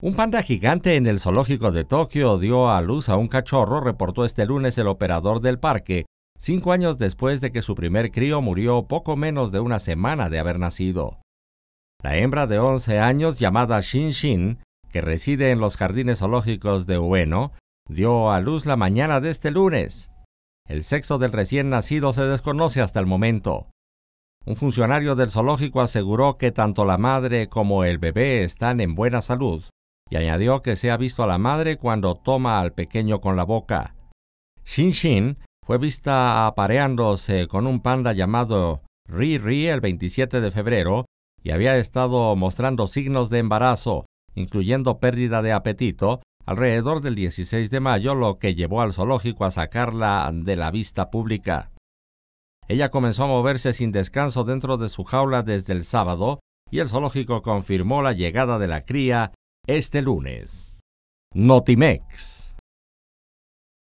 Un panda gigante en el zoológico de Tokio dio a luz a un cachorro, reportó este lunes el operador del parque, cinco años después de que su primer crío murió poco menos de una semana de haber nacido. La hembra de 11 años, llamada Shin Shin, que reside en los jardines zoológicos de Ueno, dio a luz la mañana de este lunes. El sexo del recién nacido se desconoce hasta el momento. Un funcionario del zoológico aseguró que tanto la madre como el bebé están en buena salud y añadió que se ha visto a la madre cuando toma al pequeño con la boca. Shin Shin fue vista apareándose con un panda llamado Ri Ri el 27 de febrero y había estado mostrando signos de embarazo, incluyendo pérdida de apetito, alrededor del 16 de mayo, lo que llevó al zoológico a sacarla de la vista pública. Ella comenzó a moverse sin descanso dentro de su jaula desde el sábado y el zoológico confirmó la llegada de la cría este lunes. Notimex.